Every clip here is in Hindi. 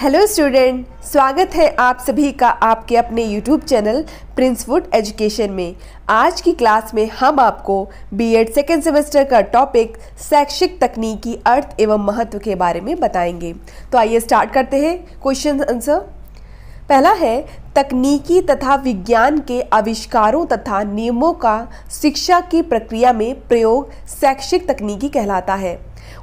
हेलो स्टूडेंट स्वागत है आप सभी का आपके अपने यूट्यूब चैनल प्रिंसवुड एजुकेशन में आज की क्लास में हम आपको बीएड सेकेंड सेमेस्टर का टॉपिक शैक्षिक तकनीकी अर्थ एवं महत्व के बारे में बताएंगे तो आइए स्टार्ट करते हैं क्वेश्चन आंसर पहला है तकनीकी तथा विज्ञान के आविष्कारों तथा नियमों का शिक्षा की प्रक्रिया में प्रयोग शैक्षिक तकनीकी कहलाता है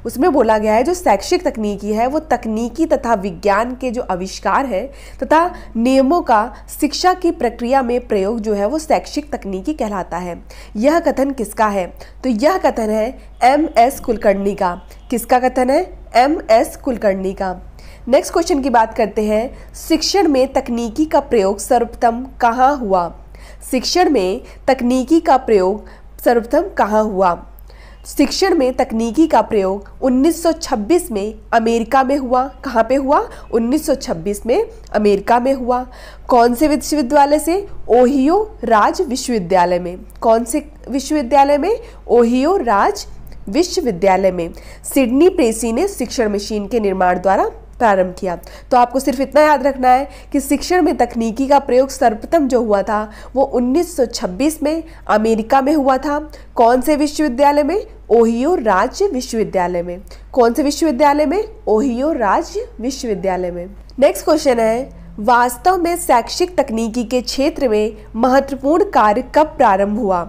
उसमें बोला गया है जो शैक्षिक तकनीकी है वो तकनीकी तथा विज्ञान के जो आविष्कार है तथा नियमों का शिक्षा की प्रक्रिया में प्रयोग जो है वो शैक्षिक तकनीकी कहलाता है यह कथन किसका है तो यह कथन है एम एस कुलकर्णी का किसका कथन है एम एस कुलकर्णी का नेक्स्ट क्वेश्चन की बात करते हैं शिक्षण में तकनीकी का प्रयोग सर्वप्रथम कहाँ हुआ शिक्षण में तकनीकी का प्रयोग सर्वप्रथम कहाँ हुआ शिक्षण में तकनीकी का प्रयोग 1926 में अमेरिका में हुआ कहाँ पे हुआ 1926 में अमेरिका में हुआ कौन से विश्वविद्यालय से ओहियो राज विश्वविद्यालय में कौन से विश्वविद्यालय में ओहियो राज विश्वविद्यालय में सिडनी प्रेसी ने शिक्षण मशीन के निर्माण द्वारा प्रारंभ किया तो आपको सिर्फ इतना याद रखना है कि शिक्षण में तकनीकी का प्रयोग सर्वप्रथम जो हुआ था वो 1926 में अमेरिका में हुआ था कौन से विश्वविद्यालय में ओहियो राज्य विश्वविद्यालय में कौन से विश्वविद्यालय में ओहियो राज्य विश्वविद्यालय में नेक्स्ट क्वेश्चन है वास्तव में शैक्षिक तकनीकी के क्षेत्र में महत्वपूर्ण कार्य कब प्रारंभ हुआ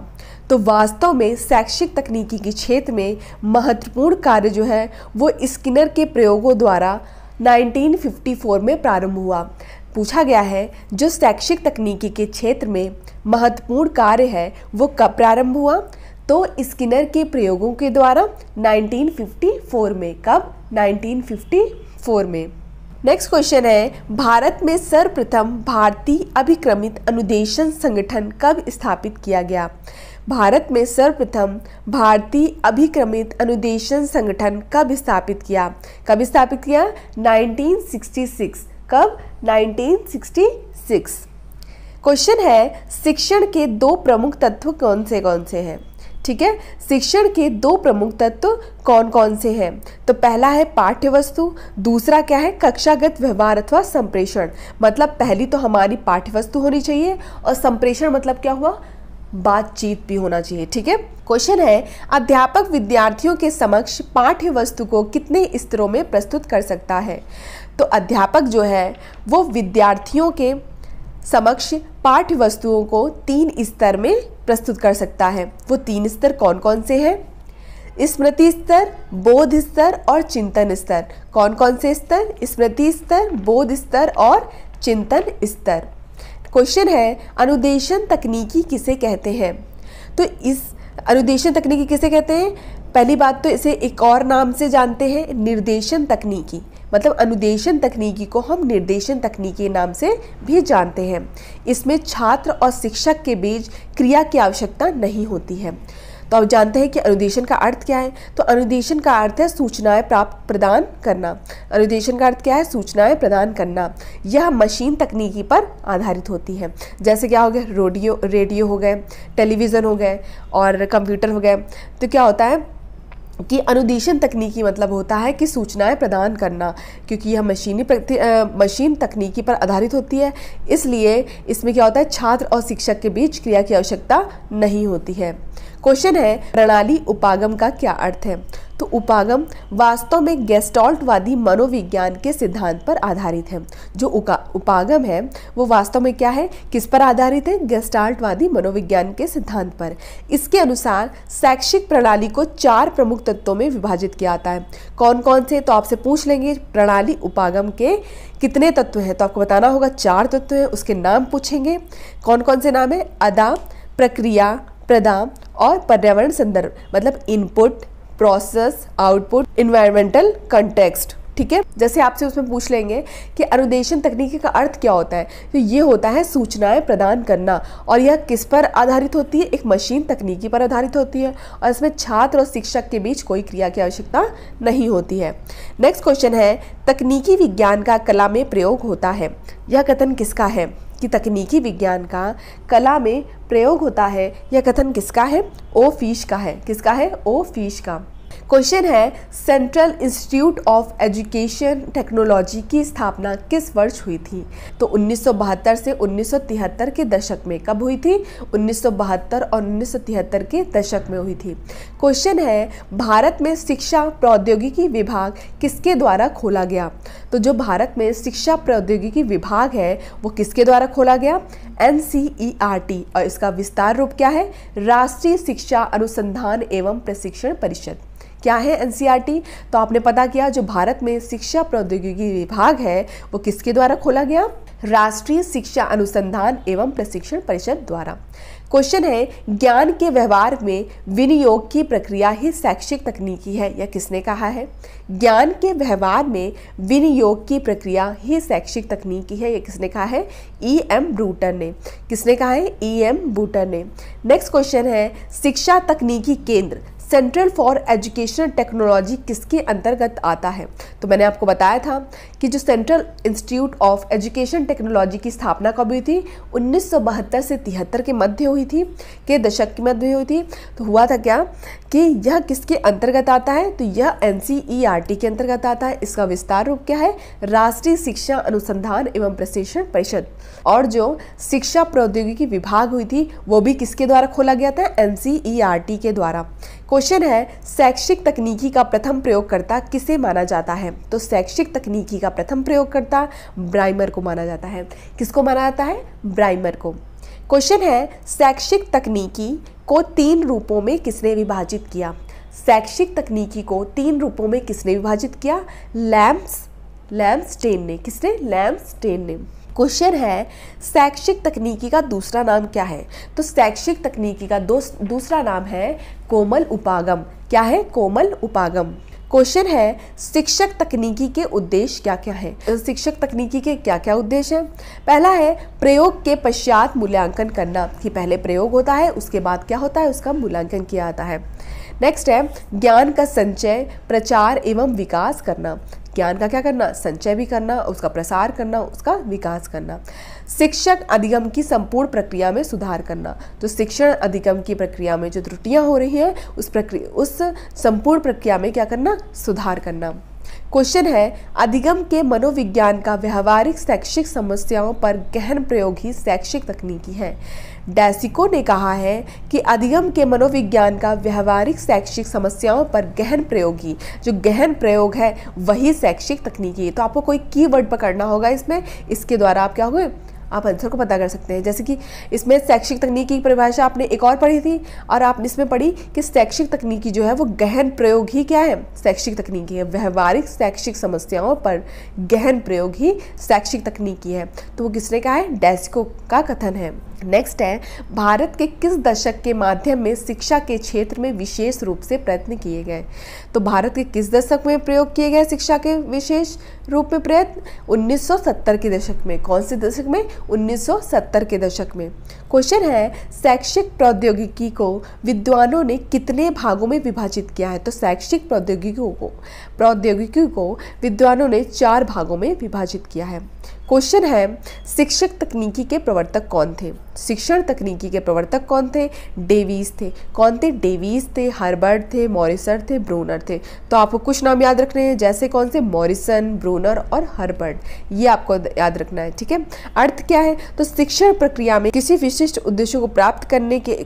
तो वास्तव में शैक्षिक तकनीकी के क्षेत्र में महत्वपूर्ण कार्य जो है वो स्किनर के प्रयोगों द्वारा 1954 में प्रारंभ हुआ पूछा गया है जो शैक्षिक तकनीकी के क्षेत्र में महत्वपूर्ण कार्य है वो कब प्रारंभ हुआ तो स्किनर के प्रयोगों के द्वारा 1954 में कब 1954 में नेक्स्ट क्वेश्चन है भारत में सर्वप्रथम भारतीय अभिक्रमित अनुदेशन संगठन कब स्थापित किया गया भारत में सर्वप्रथम भारतीय अभिक्रमित अनुदेशन संगठन कब स्थापित किया कब स्थापित किया 1966 कब 1966 क्वेश्चन है शिक्षण के दो प्रमुख तत्व कौन से कौन से हैं ठीक है शिक्षण के दो प्रमुख तत्व कौन कौन से हैं तो पहला है पाठ्य वस्तु दूसरा क्या है कक्षागत व्यवहार अथवा संप्रेषण मतलब पहली तो हमारी पाठ्य वस्तु होनी चाहिए और संप्रेषण मतलब क्या हुआ बातचीत भी होना चाहिए ठीक है क्वेश्चन है अध्यापक विद्यार्थियों के समक्ष पाठ्य वस्तु को कितने स्तरों में प्रस्तुत कर सकता है तो अध्यापक जो है वो विद्यार्थियों के समक्ष पाठ्य वस्तुओं को तीन स्तर में प्रस्तुत कर सकता है वो तीन स्तर कौन कौन से हैं स्मृति स्तर बोध स्तर और चिंतन स्तर कौन कौन से स्तर स्मृति स्तर बोध स्तर और चिंतन स्तर क्वेश्चन है अनुदेशन तकनीकी किसे कहते हैं तो इस अनुदेशन तकनीकी किसे कहते हैं पहली बात तो इसे एक और नाम से जानते हैं निर्देशन तकनीकी मतलब अनुदेशन तकनीकी को हम निर्देशन तकनीकी नाम से भी जानते हैं इसमें छात्र और शिक्षक के बीच क्रिया की आवश्यकता नहीं होती है तो आप जानते हैं कि अनुदेशन का अर्थ क्या है तो अनुदेशन का अर्थ है सूचनाएं प्राप्त प्रदान करना अनुदेशन का अर्थ क्या है सूचनाएं प्रदान करना यह मशीन तकनीकी पर आधारित होती है जैसे क्या हो गया रेडियो रेडियो हो गए टेलीविज़न हो गए और कंप्यूटर हो गए तो क्या होता है कि अनुदेशन तकनीकी मतलब होता है कि सूचनाएं प्रदान करना क्योंकि यह मशीनी प्रति मशीन तकनीकी पर आधारित होती है इसलिए इसमें क्या होता है छात्र और शिक्षक के बीच क्रिया की आवश्यकता नहीं होती है क्वेश्चन है प्रणाली उपागम का क्या अर्थ है तो उपागम वास्तव में गेस्टॉल्टवादी मनोविज्ञान के सिद्धांत पर आधारित है जो उपागम है वो वास्तव में क्या है किस पर आधारित है गेस्टाल्टवादी मनोविज्ञान के सिद्धांत पर इसके अनुसार शैक्षिक प्रणाली को चार प्रमुख तत्वों में विभाजित किया जाता है कौन कौन से तो आपसे पूछ लेंगे प्रणाली उपागम के कितने तत्व हैं तो आपको बताना होगा चार तत्व हैं उसके नाम पूछेंगे कौन कौन से नाम है अदा प्रक्रिया प्रदान और पर्यावरण संदर्भ मतलब input process output environmental context ठीक है जैसे आपसे उसमें पूछ लेंगे कि अनुदेशन तकनीकी का अर्थ क्या होता है तो ये होता है सूचनाएं प्रदान करना और यह किस पर आधारित होती है एक मशीन तकनीकी पर आधारित होती है और इसमें छात्र और शिक्षक के बीच कोई क्रिया की आवश्यकता नहीं होती है नेक्स्ट क्वेश्चन है तकनीकी विज्ञान का कला में प्रयोग होता है यह कथन किसका है कि तकनीकी विज्ञान का कला में प्रयोग होता है यह कथन किसका है ओ फीश का है किसका है ओ फीश का क्वेश्चन है central institute of education technology की स्थापना किस वर्ष हुई थी तो उन्नीस से उन्नीस के दशक में कब हुई थी उन्नीस और उन्नीस के दशक में हुई थी क्वेश्चन है भारत में शिक्षा प्रौद्योगिकी विभाग किसके द्वारा खोला गया तो जो भारत में शिक्षा प्रौद्योगिकी विभाग है वो किसके द्वारा खोला गया एन और इसका विस्तार रूप क्या है राष्ट्रीय शिक्षा अनुसंधान एवं प्रशिक्षण परिषद क्या है एन e तो आपने पता किया जो भारत में शिक्षा प्रौद्योगिकी विभाग है वो किसके द्वारा खोला गया राष्ट्रीय शिक्षा अनुसंधान एवं प्रशिक्षण परिषद द्वारा क्वेश्चन है ज्ञान के व्यवहार में विनियोग की प्रक्रिया ही शैक्षिक तकनीकी है या किसने कहा है ज्ञान के व्यवहार में विनियोग की प्रक्रिया ही शैक्षिक तकनीकी है या किसने कहा है ई एम ब्रूटर ने किसने कहा है ई एम ब्रूटर ने नेक्स्ट क्वेश्चन है शिक्षा तकनीकी केंद्र सेंट्रल फॉर एजुकेशनल टेक्नोलॉजी किसके अंतर्गत आता है तो मैंने आपको बताया था कि जो central institute of education technology की स्थापना कब हुई थी 1972 से तिहत्तर के मध्य हुई थी के दशक के मध्य हुई थी तो हुआ था क्या कि यह किसके अंतर्गत आता है तो यह एन e के अंतर्गत आता है इसका विस्तार रूप क्या है राष्ट्रीय शिक्षा अनुसंधान एवं प्रशिक्षण परिषद और जो शिक्षा प्रौद्योगिकी विभाग हुई थी वो भी किसके द्वारा खोला गया था एन e के द्वारा क्वेश्चन है शैक्षिक तकनीकी का प्रथम प्रयोगकर्ता किसे माना जाता है तो शैक्षिक तकनीकी का प्रथम प्रयोगकर्ता ब्राइमर को माना जाता है किसको माना जाता है ब्राइमर को क्वेश्चन है शैक्षिक तकनीकी को तीन रूपों में किसने विभाजित किया शैक्षिक तकनीकी को तीन रूपों में किसने विभाजित किया लैम्प्स लैम्प्स टेन ने किसने लैम्प्स टेन ने क्वेश्चन है शैक्षिक तकनीकी का दूसरा नाम क्या है तो शैक्षिक तकनीकी का दूसरा नाम है कोमल उपागम क्या है कोमल उपागम क्वेश्चन है शिक्षक तकनीकी के उद्देश्य क्या क्या है शिक्षक तकनीकी के क्या क्या उद्देश्य हैं पहला है प्रयोग के पश्चात मूल्यांकन करना कि पहले प्रयोग होता है उसके बाद क्या होता है उसका मूल्यांकन किया जाता है नेक्स्ट है ज्ञान का संचय प्रचार एवं विकास करना ज्ञान का क्या करना संचय भी करना उसका प्रसार करना उसका विकास करना शिक्षक अधिगम की संपूर्ण प्रक्रिया में सुधार करना तो शिक्षण अधिगम की प्रक्रिया में जो त्रुटियाँ हो रही हैं उस प्रक्रिया उस संपूर्ण प्रक्रिया में क्या करना सुधार करना क्वेश्चन है अधिगम के मनोविज्ञान का व्यवहारिक शैक्षिक समस्याओं पर गहन प्रयोग ही शैक्षिक तकनीकी है डैसिको ने कहा है कि अधिगम के मनोविज्ञान का व्यवहारिक शैक्षिक समस्याओं पर गहन प्रयोग ही जो गहन प्रयोग है वही शैक्षिक तकनीकी है तो आपको कोई कीवर्ड पकड़ना होगा इसमें इसके द्वारा आप क्या हुए आप आंसर को पता कर सकते हैं जैसे कि इसमें शैक्षिक तकनीक की परिभाषा आपने एक और पढ़ी थी और आपने इसमें पढ़ी कि शैक्षिक तकनीकी जो है वो गहन प्रयोग ही क्या है शैक्षिक तकनीकी है व्यवहारिक शैक्षिक समस्याओं पर गहन प्रयोग ही शैक्षिक तकनीकी है तो वो किसने कहा है डेस्को का कथन है नेक्स्ट है भारत के किस दशक के माध्यम में शिक्षा के क्षेत्र में विशेष रूप से प्रयत्न किए गए तो भारत के किस दशक में प्रयोग किए गए शिक्षा के विशेष रूप में प्रयत्न 1970 के दशक में कौन से दशक में 1970 के दशक में क्वेश्चन है शैक्षिक प्रौद्योगिकी को विद्वानों ने कितने भागों में विभाजित किया है तो शैक्षिक प्रौद्योगिकी को प्रौद्योगिकी को विद्वानों ने चार भागों में विभाजित किया है क्वेश्चन है शिक्षक तकनीकी के प्रवर्तक कौन थे शिक्षण तकनीकी के प्रवर्तक कौन थे डेवीज थे कौन थे डेवीज थे हर्बर्ट थे मॉरिसन थे ब्रोनर थे तो आपको कुछ नाम याद रखने हैं जैसे कौन से मॉरिसन ब्रोनर और हर्बर्ट ये आपको याद रखना है ठीक है अर्थ क्या है तो शिक्षण प्रक्रिया में किसी विशिष्ट उद्देश्य को प्राप्त करने के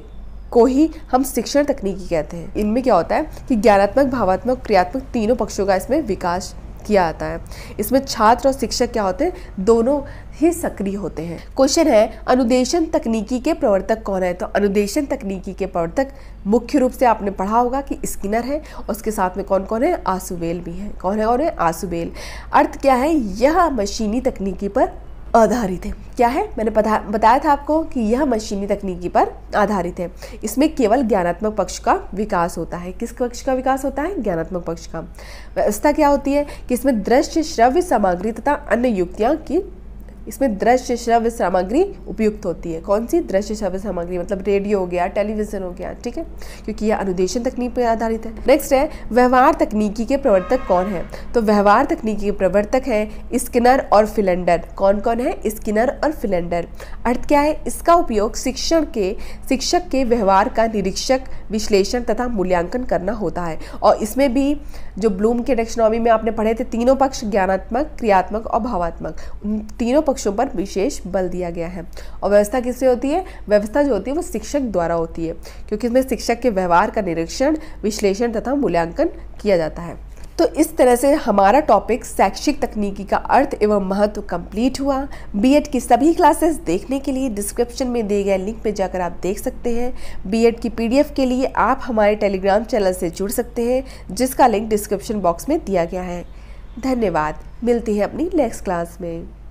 को ही हम शिक्षण तकनीकी कहते हैं इनमें क्या होता है कि ज्ञानात्मक भावात्मक क्रियात्मक तीनों पक्षों का इसमें विकास किया जाता है इसमें छात्र और शिक्षक क्या होते हैं दोनों ही सक्रिय होते हैं क्वेश्चन है अनुदेशन तकनीकी के प्रवर्तक कौन है तो अनुदेशन तकनीकी के प्रवर्तक मुख्य रूप से आपने पढ़ा होगा कि स्किनर है उसके साथ में कौन कौन है आसुबेल भी है कौन है कौन है आसुबेल अर्थ क्या है यह मशीनी तकनीकी पर आधारित है क्या है मैंने बताया था आपको कि यह मशीनी तकनीकी पर आधारित है इसमें केवल ज्ञानात्मक पक्ष का विकास होता है किस पक्ष का विकास होता है ज्ञानात्मक पक्ष का व्यवस्था क्या होती है कि इसमें दृश्य श्रव्य सामग्री तथा अन्य युक्तियाँ की इसमें दृश्य श्रव्य सामग्री उपयुक्त होती है कौन सी दृश्य श्रव्य सामग्री मतलब रेडियो हो गया टेलीविजन हो गया ठीक है क्योंकि यह अनुदेशन तकनीक पर आधारित है नेक्स्ट है व्यवहार तकनीकी के प्रवर्तक कौन है तो व्यवहार तकनीकी के प्रवर्तक है स्किनर और फिलेंडर कौन कौन है स्किनर और फिलेंडर अर्थ क्या है इसका उपयोग शिक्षण के शिक्षक के व्यवहार का निरीक्षक विश्लेषण तथा मूल्यांकन करना होता है और इसमें भी जो ब्लूम के डेक्शनॉमी में आपने पढ़े थे तीनों पक्ष ज्ञानात्मक क्रियात्मक और भावात्मक तीनों पक्षों पर विशेष बल दिया गया है और व्यवस्था किससे होती है व्यवस्था जो होती है वो शिक्षक द्वारा होती है क्योंकि इसमें शिक्षक के व्यवहार का निरीक्षण विश्लेषण तथा मूल्यांकन किया जाता है तो इस तरह से हमारा टॉपिक शैक्षिक तकनीकी का अर्थ एवं महत्व कंप्लीट हुआ बीएड की सभी क्लासेस देखने के लिए डिस्क्रिप्शन में दिए गए लिंक में जाकर आप देख सकते हैं बीएड की पीडीएफ के लिए आप हमारे टेलीग्राम चैनल से जुड़ सकते हैं जिसका लिंक डिस्क्रिप्शन बॉक्स में दिया गया है धन्यवाद मिलती है अपनी नेक्स्ट क्लास में